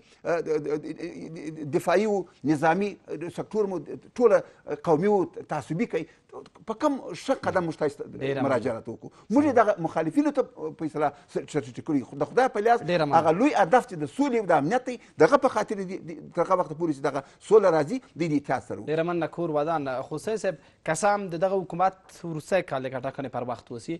دفاعي و نظامي سکتور مو ټوله قومي و تعصبي کوي په کوم ښه قدم موږ ته مراجعه وکړو موږ د مخالفینو ته په اصطلاح چټی کړی د خدای په لاس هغه لوی هدف چې د سولې او د امنیت دی دغه په خاطر تر هغه وخته پورې چې دغه سوله راځي د دې تاسو سره ډیره مننه کور ودان خوسی صاحب قسم د دغه حکومت روسي کال د ټاکنې پر وخت وسی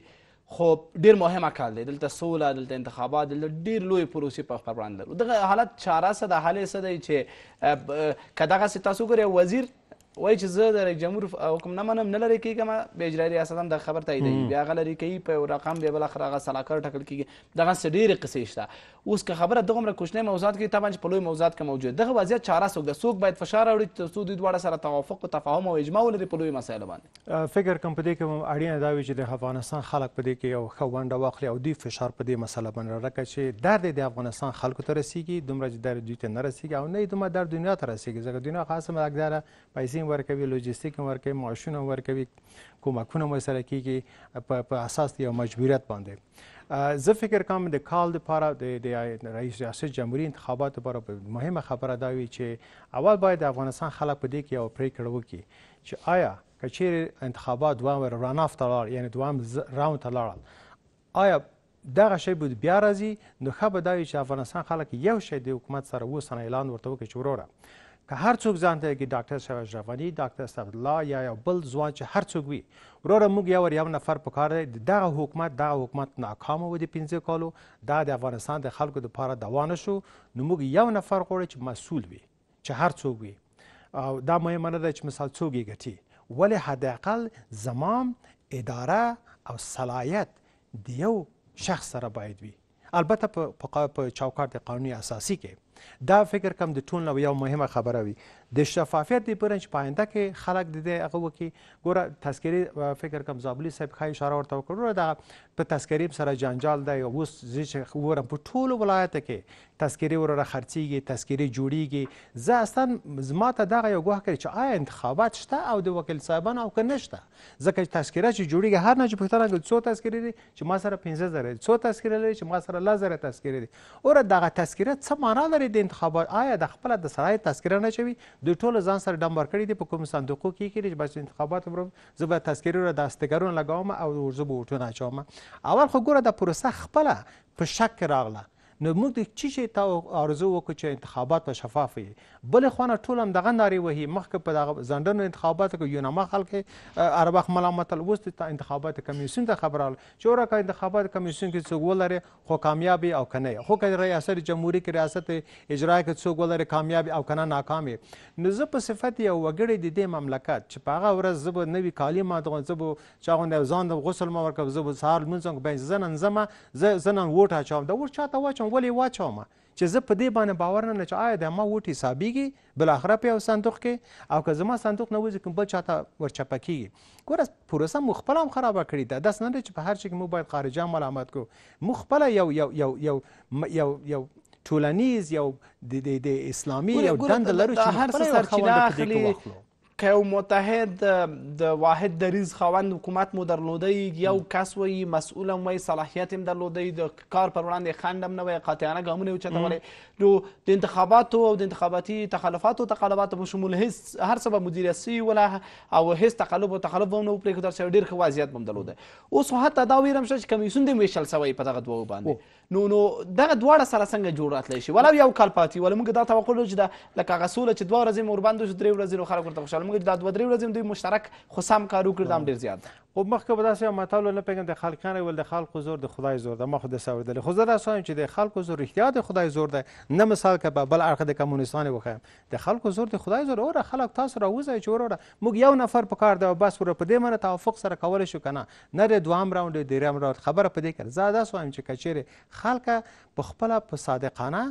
خو ډیر مهمه کال دی دلته سوله دلته انتخابات دلته ډیر لوی پروسې په خپل وړاندې دغه حالت چاره څه د حالې څه دی چې که دغسې تاسو وګورئ وزیر وایي چې زه د رئیس جمهور حکم نه منم نه لرې کېږم بیا اجرایي ریاست هم دا خبر تاییدوي بیا هغه لرې کوي په یو رقم بیا بالاخره هغه سلاکار ټاکل کېږي دغسې ډېرې قصې شته اوس که خبره دغومره کوچنی موضوعات کې طبعا چې په لوی موضوعات کې موجود دغه وضعیت چاره څوک ده څوک باید فشار راوړي تر څو دوی دواړه سره توافق و تفاهم او اجماع ولري په لویو مسایلو باندې فکر کوم په دې کې اړینه دا وي چې د افغانستان خلک په دې کې یو ښه ونډه واخلي او دوی فشار په دې مسله باندې راکړي چې درد د افغانستان خلکو ته رسیږي دومره چې درد دوی ته نه رسیږي او نه یې دومره درد دنیا ته رسیږي ځکه دنیا خاصه مګداره پیسې پیسې ورکوي لوجستیک ورکوي معاشونه ورکوي کومکونه مسله کیږي په اساس یو مجبوریت باندې زه فکر کوم د کال لپاره د رئیس ریاست جمهوریت انتخابات لپاره مهمه خبره دا وي چې اول باید د افغانستان خلک په دې کې یو پریکړه وکړي چې آیا کچیر انتخابات دوام ران اف تلار یعنی دوام راوند تلار آیا دغه شی بود بیا راځي نو ښه به دا وي چې افغانستان خلک یو شی د حکومت سره وسنه اعلان ورته وکړي چې وروره که هر څوک ځان ته کې ډاکټر شوی رواني ډاکټر اسد الله یا یو بل ځوان چې هر څوک وي وروره موږ یو یو نفر پکار دی دغه حکومت دغه حکومت ناکام و د 15 کالو دا د افغانستان د خلکو لپاره دوانه شو نو موږ یو نفر غواړو چې مسول وي چې هر څوک وي او دا مهمه نه ده چې مثال څوک یې ګټي ولې حداقل زمام اداره او صلاحیت د یو شخص سره باید وي البته په چوکاټ قانوني اساسي کې دا فکر کوم د ټول نه یو مهمه خبره وي د شفافیت لپاره چې پاینده کې خلک د دې هغه وکي ګوره تذکری فکر کوم زابلی صاحب خای اشاره ورته وکړه دا په تذکری سره جنجال دی او اوس چې ورم په ټولو ولایت کې تذکری وروره خرڅیږي تذکری جوړیږي زه اصلا زما ته دغه یو ګوښ کړی چې آیا انتخابات شته او د وکیل صاحبان او که نشته ځکه چې تذکره چې جوړیږي هر نه چې پوښتنه کوي څو تذکری لري چې ما سره پنځه زره څو تذکری لري چې ما سره لس زره تذکری دي اوره دغه تذکره څه معنا لري د انتخابات آیا د خپله د سرای تذکره نه چوي دوی ټول ځان سره ډم ورکړي دي په کوم صندوقو کې کې چې بس انتخابات ومرم زه به تذکرې را دستګرونه لګوم او زه به ووټونه اچوم اول خو ګوره د پروسه خپله په شک راغله نو موږ د چی شي تا ارزو وکړو چې انتخابات به شفاف وي بل خوانه ټول هم دغه ناری وهي مخکې په دغه ځندن انتخابات کې یو نامه خلک اربخ ملامت الوست ته انتخابات کمیسیون ته خبراله چې راکا انتخابات کمیسیون کې څوک ولري خو کامیابی او کنه خو کله ریاست جمهوریت کې ریاست اجرا کې څوک ولري کامیابی او کنه ناکامې نو زه په صفت یو وګړي د دې مملکت چې په هغه ورځ زه به نوي کالم ما زه چاغوند ځان د غسل ما ورکوم زه به سهار لمونځ کوم زه نن زما زه نن ووټ اچوم دا ووټ چاته واچوم ولې واچوم چې زه په دې باندې باور نه لرم چې آیا د ما وټ حسابېږي بالاخره په یو صندوق کې او که زما صندوق نه وځي کوم بل چاته ورچپه کېږي ګوره پروسه مو خپله هم خرابه کړې ده داسې نه ده چې په هر شي کې موږ باید خارجیان ملامت کړو موږ خپله یو یو یو یو یو یو ټولنیز یو د اسلامي یو دند لرو چې هر څه سرچینه اخلي که یو متحد د واحد دریز خاوند حکومت مو درلودی یو کس وی مسئولم وی صلاحیت هم درلودی د کار پر وړاندې خنډ هم نه وی قاطعانه ګامونه یې اوچتولی نو د انتخاباتو او د انتخاباتي تخلفاتو تقلباتو په شمول هیڅ هر څه به مدیریت سوي وله او هیڅ تقلب او تخلف به هم نه و پرېښودل شوی ډېر ښه وضعیت به هم درلوده اوس خو حتی دا ویرم شته چې کمیسیون دې هم ویشل سوی په دغه دوو باندې نو نو دغه دواړه سره څنګه جوړ راتلی شي ولو یو کال پاتې ولې موږ دا توقع لرو چې لکه هغه سوله چې دوه ورځې مې ورباندې شو درې ورځې نو خلک ورته خوشحاله موږ دا دوه درې ورځې دوی مشترک خو سم کار وکړ دا هم ډېر زیات خو مخکې به داسې یو متل نه پیژنم د خلکان ویل د خلکو زور د خدای زور ده ما خو داسې اورېدلی خو زه داسې وایم چې د خلکو زور رښتیا د خدای زور دی نه مثال که به بل اړخ د کمونستان یې وښیم د خلکو زور د خدای زور اوره خلک تاسو راوځئ چې وروره موږ یو نفر په کار دی او بس وروره په دې معنه توافق سره کولی شو که نه نه دی دوهم راوند دریم راوند خبره په دې کړه زه داسې وایم چې که چیرې خلک په خپله په صادقانه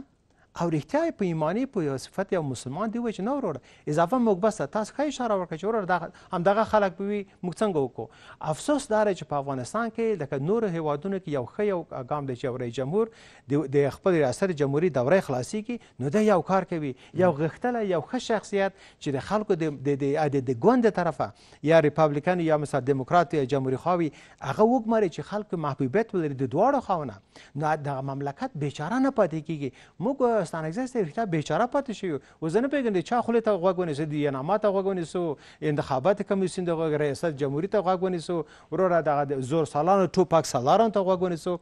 او رښتیا په ایمانی په صفت یو مسلمان دی چې نو وروړه اضافه موږ بس تاسو ښه اشاره وکړه چې وروړه همدغه خلک به وي موږ څنګه وکړو افسوس دا چې په افغانستان کې لکه نورو هیوادونو کې یو ښه یو ګام دی چې رئیس جمهور د خپل ریاست جمهوري دوره خلاصي کې نو دا یو کار کوي یو غښتلی یو ښه شخصیت چې د خلکو د د ګوند طرفه یا ریپابلیکن یا مثلا دیموکرات یا جمهوري خواوي هغه وګمري چې خلکو محبوبیت ولري د دواړو خواونه نو د مملکت بیچاره نه پاتې کیږي موږ ستانه اگزیسټ رښتیا بیچاره پاتې شوی و زه نه پېژنم چا خولې ته غوږ ونیسو د یناما ته غوږ ونیسو انتخابات کمیسیون ته غوږ ریاست جمهوري ته غوږ ونیسو وروره دغه زور سالانو ټوپک سالارانو ته غوږ ونیسو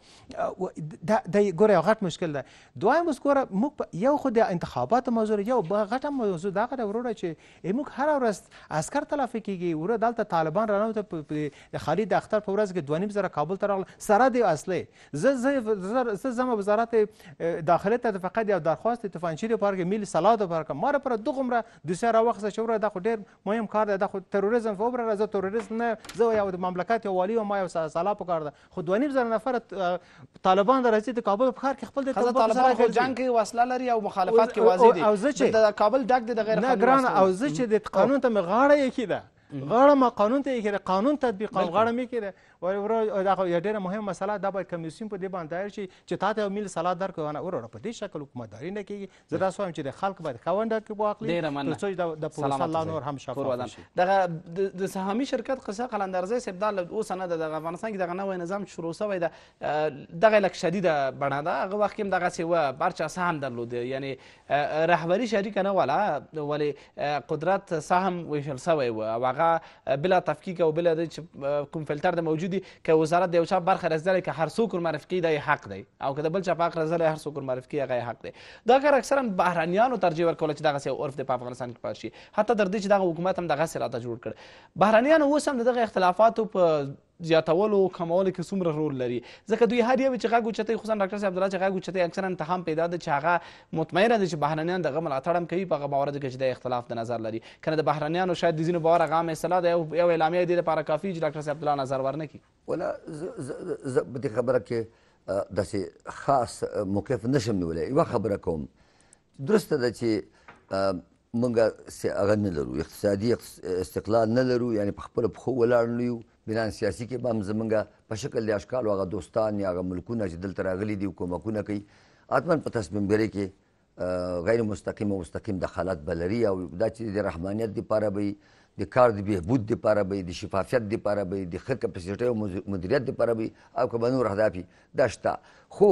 دا د ګوره غټ مشکل ده دویم اوس ګوره موږ یو خو د انتخاباتو موضوع یو غټه موضوع دغه ده وروره چې موږ هر ورځ عسکر تلافي کیږي وروره دلته طالبان رانوته د خالد اختر په ورځ کې دوه نیم زره کابل ته راغله سره د اصلي زه زه زه زما وزارت داخله ته فقط یو درخواست تفنگچی لپاره که میل سلاد لپاره که ما را پر دو غمره دوسیه را وخصه شو دا خو ډیر مهم کار دی دا خو تروریزم فو بره زه تروریست نه زه یو د مملکت یو والی او ما یو سلا په کار ده خو دوه نیم زره نفر طالبان در رسید کابل په خار کې خپل د طالبان خو جنگ کې وسله لري او مخالفت کې واضح دي د کابل ډک د غیر قانوني نه ګران او زه چې د قانون ته مغاړه یې کیده غاړه ما قانون ته یې کړه قانون تطبیق غاړه مې کړه وروره دا یو ډېره مهمه مسله دا باید کمیسیون په دې باندې دایر شي چې تا ته یو ملي سلا درکړو نه وروره په دې شکل حکومتداري نه کېږي زه داسې وایم چې د خلک باید خاونډه کې واخلي تر څو د پروسه لا نور هم شفاف شي دغه د سهامي شرکت قصه قلندرزی صاحب دا اوس نه د افغانستان کې دغه نوی نظام شروع شوی ده دغه لک شدید بڼه ده هغه وخت کې هم دغسې وه برچا سهم درلود یعنی رهبري شریکه نه وله ولې قدرت سهم ویشل شوی و او هغه بلا تفکیک او بلا د کوم فلتر د موجود دي که وزارت د یو چا برخه رسېدلی که هر څوک معرفي کوي دا یې حق دی او که د بل چا په حق رسېدلی هر څوک معرفي کوي هغه یې حق دی دا کار اکثرا بهرانیانو ترجیح ورکوله چې دغسې یو عرف دی په افغانستان کې پاتې شي حتی تر دې چې دغه حکومت هم دغسې راته جوړ کړ بهرانیانو اوس هم د دغه اختلافاتو په زیاتولو کمولو کې څومره رول لري ځکه دوی هر یو چې غږ اوچتوي خصوصا ډاکټر صاحب عبدالله چې غږ اوچتوي اکثرا تهم پیدا ده چې هغه مطمئنه ده چې بهرنیان دغه ملاتړ هم کوي په هغه باور ده چې د اختلاف د نظر لري کنه د بهرنیانو شاید د ځینو باور هغه هم اصطلاح ده یو اعلامیه دې لپاره کافي چې ډاکټر صاحب عبدالله نظر ورنه کړي ولا زه په دې خبره کې داسې خاص موقف نشم نیولی یوه خبره کوم درسته ده چې مونږ هغه نه لرو اقتصادي استقلال نه لرو یعنې په خپلو پښو ولاړ نه یو میلان سیاسي کې به هم زمونږ په شکل د اشکالو هغه دوستان یا هغه ملکونه چې دلته راغلي دي حکومتونه کوي حتما په تصمیم ګیرۍ کې غیر مستقیم او مستقیم دخالت به لري او دا چې د رحمانیت دپاره به د کار د بهبود دپاره به د شفافیت دپاره به د ښه کپسټۍ او مدیریت دپاره به او که به نور اهداف دا شته خو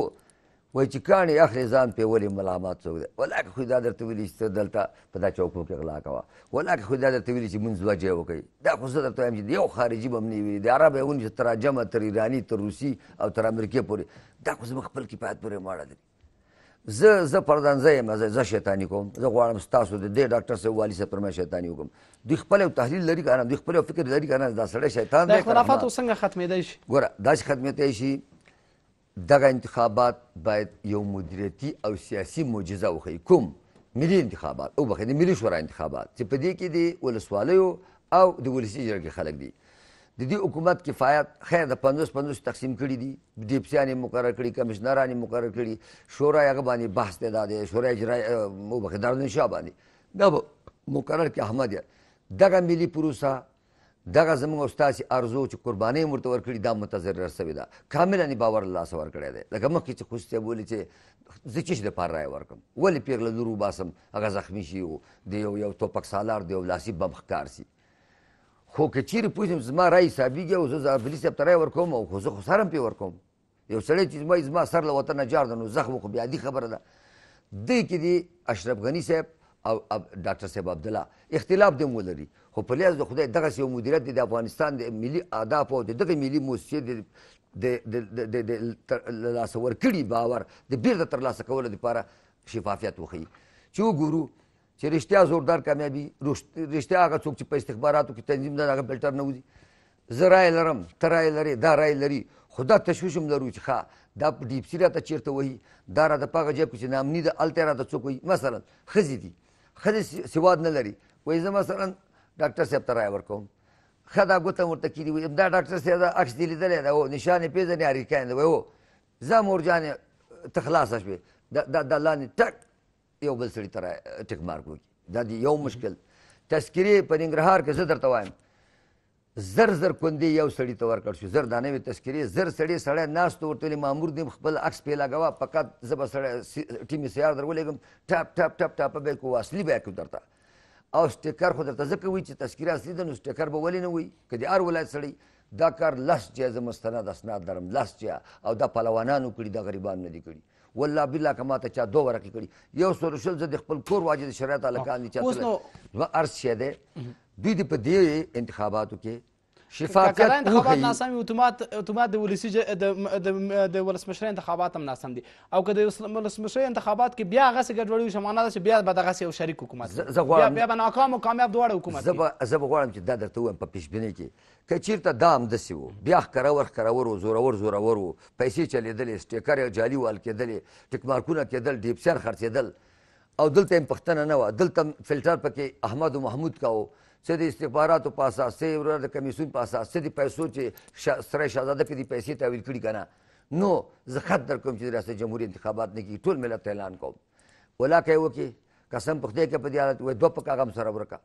وایي چې کاڼې اخلي ځان پې ولې ملامت څوک دی ولاکه خو دا درته ویلي چې ته دلته په دا چوکو کې غلا کوه ولاکه خو دا درته ویلي چې مونځ دوه ځای وکوي دا خو زه درته وایم چې د یو خارجي به م نه ویلي د عرب یې ونیسه تر عجمه تر ایراني تر روسي او تر امریکې پورې دا خو زموږ خپل کفایت پورې ماړه لري زه زه پردنزه یم زه شیطانی کوم زه غواړم ستاسو د دې ډاکټر صاحب والي صاحب پر ما شیطانی وکم دوی خپل یو تحلیل لري که نه دوی خپل یو فکر لري که نه دا سړی شیطان دی اختلافات څنګه ختمېدی شي ګوره داسې ختمېدی شي دغه انتخابات باید یو مدیریتي او سیاسي معجزه وښیي کوم ملي انتخابات او بخې د ملي شورا انتخابات چې په دې کې د ولسوالیو او د ولسي جرګې خلک دي د دې حکومت کفایت خیر د 50 50 تقسیم کړي دي ډیپسیان مقرر کړي کمشنران مقرر کړي شورا هغه باندې بحث ته داده شورا اجرا مو بخدار نشه باندې دا مقرر کې احمد دغه ملي پروسه دغه زموږ استاد ارزو چې قرباني مرته ورکړي دا متضرر سوي ده کاملا نه باور الله سره ورکړي ده لکه مخکې چې خوشته بولی چې زه چې د پاره راي ورکم ولی پیغله درو باسم هغه زخمی شي او د یو یو ټوپک سالار دی او لاسي بم ښکار سي خو که چیرې پوښتم زما رای حسابېږي او زه زابلي صاحب ته رای ورکوم او خو زه خو سرم پې ورکوم یو سړی چې زما زما سر له وطنه جار ده نو زخم خو بیا دي خبره ده دی کې دی اشرف غني صاحب او ډاکټر صاحب عبدالله اختلاف دې ولري خو په لیاز د خدای دغه یو مدیریت دی د افغانستان د ملي اهداف او دغه ملي موسسې د د د د لاسه ورکړي باور د بیرته ترلاسه کولو لپاره شفافیت وښیي چې وګورو چې رښتیا زوردار کامیابي رښتیا هغه څوک چې په استخباراتو کې تنظیم ده هغه بلټر نه وځي زه رایه لرم ته رایه لرې دا رایه لري خو دا تشویش هم لرو چې ښه دا ډیپسي راته چیرته وهي دا راته په هغه جیب کې چې نامني ده هلته یې راته څوک وهي مثلا ښځې دي ښځې سواد نه لري وایي زه مثلا ډاکټر صاحب ته رایه کوم ښه دا ګوته ورته کړي وي دا ډاکټر صاحب دا عکس دې لیدلی دی او نشان یې پېژنې اریکان دی وایي هو ځه مورجانې ته خلاصه شوې دا دا لاندې ټک یو بل سړي ته رایه ټک مارک وکړي دا دی یو مشکل تذکرې په ننګرهار کې زه درته وایم زر زر کندې یو سړي ته ورکړ شو زر دانه وي تذکرې زر سړي سړی ناست ورته ویلې مامور دې خپل عکس پې لګوه فقط زه به سړی ټیمې سیار در ولېږم ټاپ ټاپ ټاپ ټاپه به یې کوو اصلي به یې کړو درته او سټیکر خو درته ځکه وایي چې تذکیره اصلي ده نو سټیکر به ولې نه وایي که د هر ولایت سړی دا کار لس جایزه مستند اسناد لرم لس جیا او دا پلوانانو کړي دا غریبانو نه دي کړي والله بالله که ما ته چا دوه ورقې کړي یو سوه شل زه د خپل کور واجد شریعت هلکان دي چا عرض شی دی دوی دې په دې انتخاباتو کې شفافیت وکړي انتخابات ناسم اتومات اتومات د ولسی د د ولسمشر انتخابات هم ناسم دي او که د ولسمشر انتخابات کې بیا غسه ګډوډي وشي معنا ده چې بیا به دغه یو شریک حکومت بیا بیا به ناکام او کامیاب دواړه حکومت زه به زه به غواړم چې دا درته وایم په پیشبینۍ کې که چیرته دا همداسې وو بیا ښکرور ښکرور و زورور زورور و پیسې چلېدلې سټیکر یې جالي وال کېدلې ټکمارکونه کېدل ډیپسیان خرڅېدل او دلته هم پښتنه نه وه دلته فلټر پکې احمد و محمود کا و څه د استخباراتو په اساس څه ورور د کمیسیون په اساس څه د پیسو چې سره شهزاده په دې پیسې تحویل کړي که نه نو زه خط درکوم چې د ریاست جمهوري انتخابات نه کیږي ټول ملت ته اعلان کوم ولاکه وکړي قسم په خدای کې په دې حالت وایي دوه پکه غم سره ورکه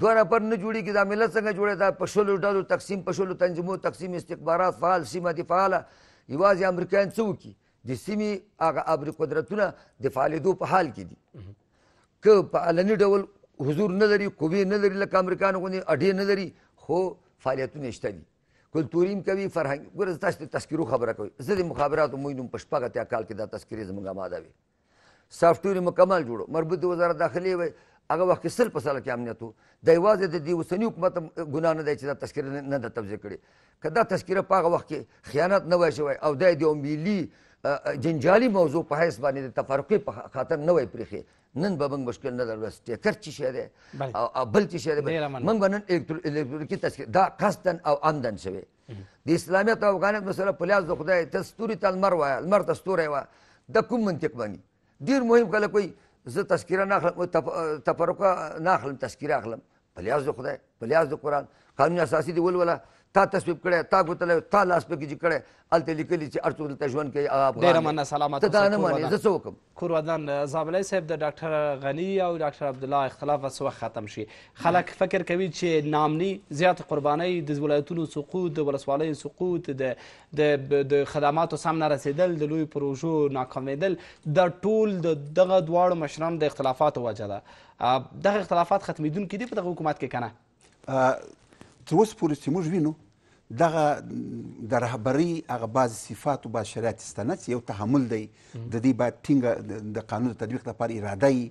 دوه نفر نه جوړېږي دا ملت څنګه جوړی دا په شلو ډلو تقسیم په شلو تنظیمو تقسیم استخبارات فعال سیمه دي فعاله یوازې امریکایان څه وکړي د سیمې هغه ابري قدرتونه د فعالېدو په حال کې دي که په علني ډول حضور نه لري قوې نه لري لکه امریکایانو غوندې اډې نه لري خو فعالیتونه شته دي کلتوریم کوي فرهنګ ګوره تاسو ته تذکرو خبره کوي زه د مخابراتو موږ نوم په شپږ اتیا کال کې دا تذکرې زموږ آماده وې سافټویر مکمل جوړو مربوط وزارت داخلي وی هغه وخت کې سل په ساله کې امنیت و دا یوازې د دې اوسني حکومت ګناه نه دی چې دا تذکره نه ده تبزیه کړې که دا تذکره په هغه وخت کې خیانت نه وای شوی او دا د یو ملي جنجالي موضوع په حیث باندې د تفرقې په خاطر نه وای پرېښې نن به موږ مشکل نه درلود سټیکر څه شی دی او بل څه شی دی موږ به نن الکترونیکي تذکیه دا قصدن او عمدن شوی د اسلامیت او افغانیت مسله په لحاظ د خدای ته ستوري ته لمر وایه لمر ته ستوری وایه د کوم منطق باندې ډېر مهم کله کوي زه تذکیره نه اخلم تفرقه نه اخلم تذکیره اخلم په لحاظ د خدای په لحاظ د قرآن قانون اساسي دی ولوله تا تصویب کړی تا ګوتلې تا لاس پکې چې کړی الته لیکلي چې ارڅو دلته ژوند کوي هغه افغان ډېره مننه سلامت ته دا نه مانی زه څه وکم کورودان زابلی صاحب د ډاکټر غنی او ډاکټر عبدالله اختلاف اوس وخت ختم شي خلک فکر کوي چې نامني زیات قربانۍ د ولایتونو سقوط د ولسوالیو سقوط د د د خدماتو سم نه رسیدل د لوی پروژو ناکامېدل دا ټول د دغه دواړو مشرانو د اختلافاتو وجه ده دغه اختلافات ختمېدونکي دي په دغه حکومت کې که نه تر اوسه پورې چې موږ وینو دغه د رهبري هغه بعض صفات او بعض شرایط استنت یو تحمل دی د دې باید ټینګه د قانون تطبیق لپاره اراده یي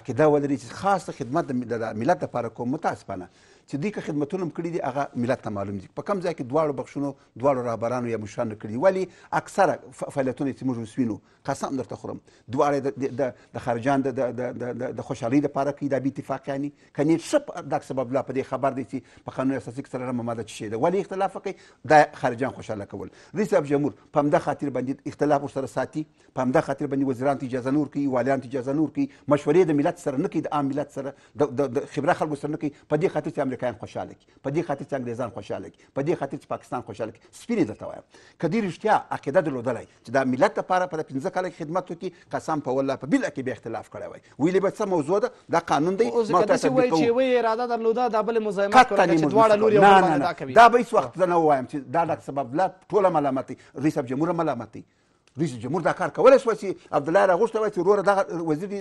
عقیده ولري چې خاصه خدمت د ملت لپاره کوم متاسفانه چې دوی که خدمتونه کړی دي هغه ملت ته معلوم دي په کم ځای کې دواړو بخښونو دواړو رهبرانو یا مشرانو کړی ولی اکثره فعالیتونه چې موږ وسوینو قسم درته خورم دواړه د خارجان د خوشحالۍ لپاره کوي دا بې اتفاقي یعنی کني څه دا سبب لا په دې خبر دي چې په قانون اساسي کې سره ماده چې ده ولی اختلاف کوي دا خارجان خوشاله کول رئیس اب جمهور په همدا خاطر باندې اختلاف ورسره ساتي په همدا خاطر باندې وزیران ته اجازه نور کوي والیان ته اجازه نور کوي مشورې د ملت سره نه کوي د عام ملت سره د خبره خلکو سره نه کوي په دې خاطر چې امریکایان خوشاله کی په دې خاطر چې انګریزان خوشاله کی په دې خاطر چې پاکستان خوشاله کی سپینې درته وایم که دوی رښتیا عقیده درلودلی چې دا ملت لپاره په پنځه کاله کې خدمت وکړي قسم په والله په بله کې به اختلاف کړی وای ویلې به څه موضوع ده دا قانون دی اوس که داسې وایي چې یوه اراده درلوده دا بلې مزاحمت کوله چې دواړه لور یو دا به هېڅ وخت زه نه ووایم چې دا دا سبب لا ټوله ملامت رئیس صاحب جمهور ملامت رئیس جمهور دا کار کولی شوه چې عبدالله راغوښتی وای چې وروره دغه وزیر دی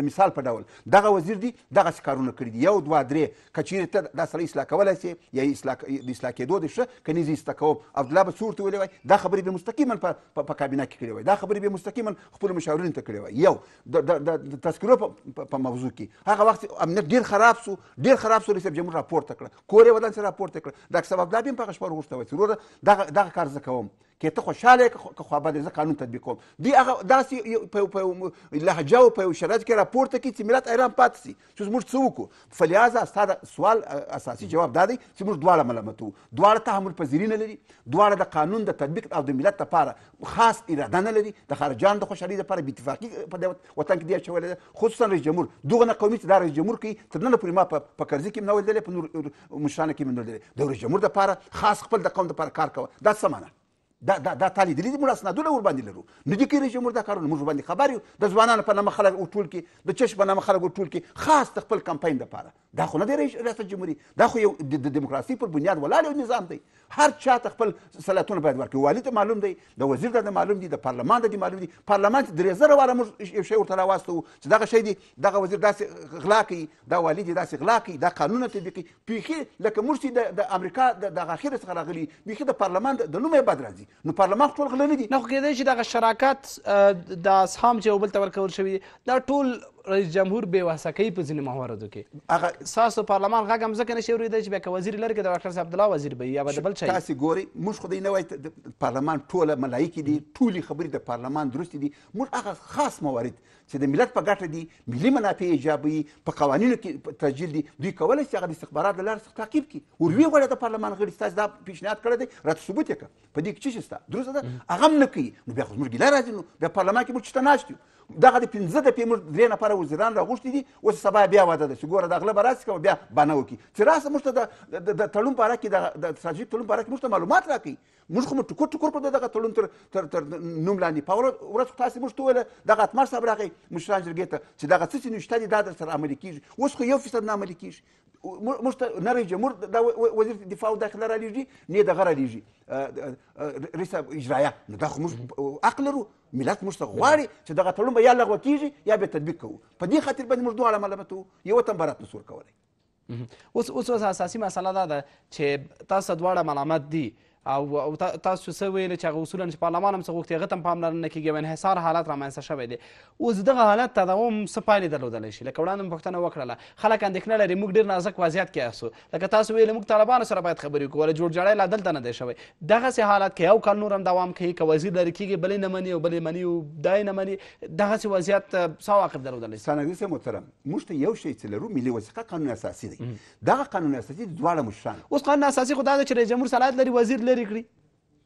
د مثال په ډول دغه وزیر دی دغسې کارونه کړي دي یو دوه درې که چیرې ته دا سړی اصلاح کولی سې یا د اصلاح کېدو دی ښه که نه زه اصلاح کوم عبدالله به څه ورته ویلی وای دا خبرې به مستقیما په کابینه کې کړې وای دا خبرې به مستقیما خپلو مشاورینو ته کړې وای یو د تذکرو په موضوع کې هغه وخت امنیت ډېر خراب شو ډېر خراب شو رئیس جمهور راپورته کړه کور یې ودان چې راپورته کړه ډاکټر صاحب عبدالله به هم په هغه شپه ورغوښتی وای چې وروره دغه کار زه کوم کې ته خوشاله که خو به زه قانون تطبیق کوم دی هغه داسې په لهجه او په شرایط کې راپورته کړي چې ملت حیران پاتې شي چې موږ څه وکړو فلهذا ستا د سوال اساسي جواب دا دی چې موږ دواړه ملامتو دواړه تحمل پذیري نه لري دواړه د قانون د تطبیق او د ملت لپاره خاص اراده نه لري د خارجان د خوشحالۍ لپاره به اتفاقي په وطن کې دی اچولې ده خصوصا رئیس جمهور دغه نه قومي چې دا رئیس جمهور کوي تر ننه پورې ما په کرزي کې مې نه ولیدلی په نور مشرانو کې مې نه ولیدلی د رئیس جمهور دپاره خاص خپل د قوم دپاره کار کوه دا څه معنه دا دا دا تا لیدلې دي موږ اسنادونه ورباندې لرو نه دي کېږي چې موږ دا کارونه موږ ورباندې خبر یو د ځوانانو په نامه خلک وټول کې د چش په نامه خلک وټول کې خاص د خپل کمپاین دپاره دا خو نه دی ریاست جمهوري دا خو یو د دیموکراسۍ پر بنیاد ولاړ یو نظام دی هر چا ته خپل صلاحیتونه باید ورکړي والي ته معلوم دی د وزیر ته معلوم دی د پارلمان ته معلوم دی پارلمان درې زره واره موږ یو شی ورته راواستو چې دغه شی دی دغه وزیر داسې غلا کوي دا والي دی داسې غلا کوي دا قانونه تطبیقي بیخي لکه موږ چې د امریکا د اخر څخه راغلي بیخي د پارلمان د نوم یې بد راځي دي نو پارلمان ټول غل نه دي نه خو کېدای شي دغه شراکت د اسهام چې یو بل ته ورکول شوي دا ټول رئیس جمهور بې وسه کوي په ځینې مواردو کې هغه ستاسو پارلمان غږ هم ځکه نشي اورېدی چې بیا که وزیر لرې که د ډاکټر صاحب عبدالله وزیر به وي یا به د بل چا تاسې ګورئ موږ خو دی نه وایي پارلمان ټوله ملایکې دي ټولې خبرې د پارلمان درستې دي موږ هغه خاص موارد چې د ملت په ګټه دي ملي منافع ایجابوي په قوانینو کې تجیل دي دوی کولی شي هغه د استخبارات له لارې څخه تعقیب کړي وروي غواړي د پارلمان غړي ستاسو دا پیشنهاد کړی دی راته ثبوت یې کړه په دې کې څه شي سته درسته ده هغه هم نه کوي نو بیا خو زموږ ګیله راځي نو بیا پارلمان کې موږ چېته ناست یو دغه د پنځه دفعې موږ درې نفره وزیران راغوښتي دي اوس سبا بیا واده ده چې ګوره دا غله به راسي که بیا بانه وکړي چې راسه موږ ته د تړون په اړه کې د ستراتیژیک تړون په اړه کې موږ ته معلومات راکړي موږ خو ټکور ټکور په دغه تړون تر تر تر نوم لاندې په ورځ خو تاسو موږ ته ویل دغه اتمر صاحب راغی مشران جرګې ته چې دغه څه چې نشته دي دا در سره عملي کیږي اوس خو یو فیصد نه عملي کیږي موږ ته نری جمهور د وزیر دفاع او داخله را لیږي نه دغه را لیږي رئیس اجرایه نو دا خو موږ عقل لرو ملت موږ ته غواړي چې دغه تړون به یا لغوه کیږي یا به تطبیق کوو په دې خاطر باندې موږ دوه ملامتو یو تن برات نسور کولی اوس اوس اساسي مسله دا ده چې تاسو دواړه ملامت دي او او تاسو څه ویل چې هغه اصولا چې پارلمان هم څه غوښتي هغه ته هم پاملرنه نه کېږي انحصار حالت رامنځته شوی دی اوس دغه حالت تداوم څه پایلې درلودلی شي لکه وړاندې مو پوښتنه وکړله خلک اندېښنه لري موږ ډېر نازک وضعیت کې یاستو لکه تاسو ویل موږ طالبانو سره باید خبرې وکړو ولې جوړجاړی لا دلته نه دی شوی دغسې حالت کې یو کال نور هم دوام کوي که وزیر لرې کېږي بلې نه مني او بلې مني او دا یې نه مني دغسې وضعیت څه عواقب درلودلی شي سانګزي صاحب محترم موږ ته یو شی چې لرو ملي وثیقه قانون اساسي دی دغه قانون اساسي دواړه مشران اوس قانون اساسي خو دا دی چې رئیس جمهور صلاحیت لري وزیر لري کړي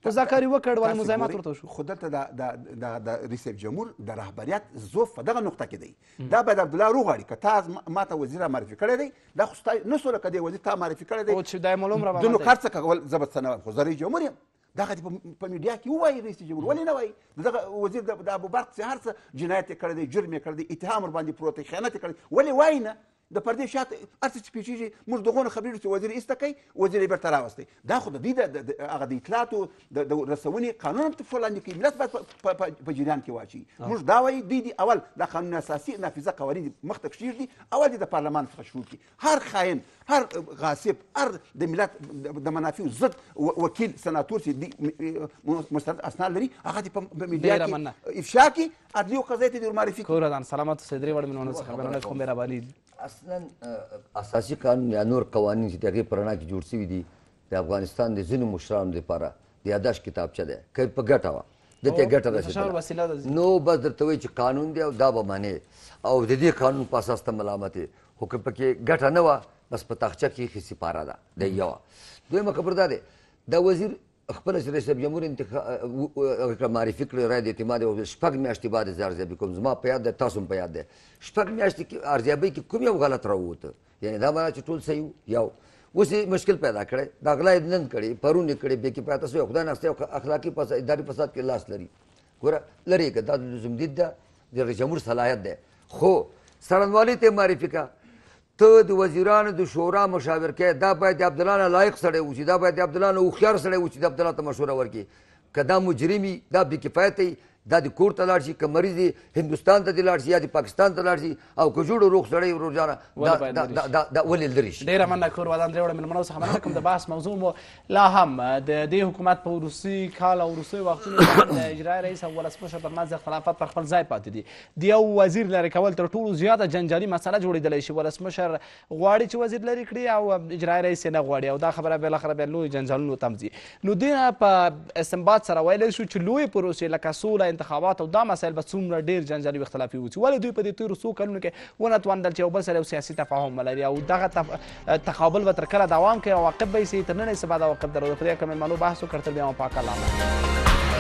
مذاکره وکړ ول مزاحمت ورته شو خو دلته د د د ریسیپ جمهور د رهبریت زوف په دغه نقطه کې دی دا به د عبدالله روغاړي که تاسو ما ته وزیر معرفي کړی دی دا خو ستا نه سوله که دی وزیر تا معرفي کړی دی او چې دا معلوم را باندې نو کار څه کول زبر څه نه خو زری جمهور یم دغه په میډیا کې وایي رئیس جمهور ولې نه وایي دغه وزیر د ابوبکر هر څه جنایت یې کړی دی جرم یې کړی دی اتهام ورباندې پروت دی خیانت یې کړی ولې وایي نه د پردې شاته هر څه چې پیښېږي موږ دغونه خبرېږو چې وزیر ایسته کوي وزیر یې بیرته راوستی دا خو د دوی د هغه د اطلاعاتو د رسونې قانون هم پښو لاندې کوي ملت باید په جریان کې واچوي موږ دا وایي دوی دي اول دا قانون اساسي نافظه قوانین مخته کښېږدي اول دې د پارلمان څخه شروع کړي هر خاین هر غاصب هر د ملت د منافعو ضد وکیل سناتور چې مستند اسناد لري هغه دې په میډیا کې افشا کړي عدلي او قضایي ته دې ورمعرفي کړي کورا دان سلامت صدرې وړ منونه خبرونه کوم مهرباني اصلا اساسي قانون یا نور قوانین چې دغه پرانا کې جوړ شوی دي د افغانستان د ځینو مشرانو لپاره د یاداش کتابچه ده که په ګټه وا د ته ګټه راشي نو بس درته وایي چې قانون دی او دا به معنی او د دې قانون په اساس ته ملامت حکم پکې ګټه نه و بس په تاخچه کې خسي پاره ده د یو دویمه خبر ده د وزیر خپل رئیس جمهور انتخاب معرفي کړی رای د اعتماد او شپږ میاشتې بعد زه ارزیابي کوم زما په یاد ده تاسو هم په یاد ده شپږ میاشتې کې ارزیابي کې کوم یو غلط راووته یعنې دا معنا چې ټول صحیح یو اوس یې مشکل پیدا کړی دا غلا یې نن کړې پرون یې کړې بې کفایته سوی خدای ناستی اخلاقي فساد اداري فساد کې لاس لري ګوره لرې که دا د لزومدید ده د رئیس جمهور صلاحیت ده خو څارنوالۍ ته یې معرفي کړه ته د وزیرانو د شورا مشاور کې دا باید عبد الله نه لایق سړی و چې دا باید عبد الله نه هوښیار سړی و چې عبد الله ته مشوره ورکړي که دا مجرمي دا بې کفایت دا د کور ته لاړ شي که مریض دی هندوستان ته دې لاړ شي یا د پاکستان ته لاړ شي او که جوړو روغ سړی ورور جانه دا دا دا دا ولې لرې شي ډېره مننه کور ودان درې وړه مېلمنو څخه مننه کوم د بحث موضوع مو لا هم د دې حکومت په وروستي کال او وروستیو وختونو کې د اجرایي رئیس او ولسمشر پر منځ اختلافات پر خپل ځای پاتې دي د یو وزیر لرې کول تر ټولو زیاته جنجالي مسله جوړېدلی شي ولسمشر غواړي چې وزیر لرې کړي او اجرایي رئیس یې نه غواړي او دا خبره بالاخره بیا لوی جنجالونو تم ځي نو دې په استنباط سره ویلی شو چې لویې پروسې لکه سوله انتخابات او دا مسایل به څومره ډېر جنجالي او اختلافي وڅي ولې دوی په دې تېرو څو کلونو کې ونه توانېدل چې یو بل سره یو سیاسي تفاهم ولري او دغه تقابل به تر کله دوام کوي عواقب به یې تر نن سبا د عواقب درلودل په دې هکله مېلمنو بحث وکړ تر بیا مو په اکل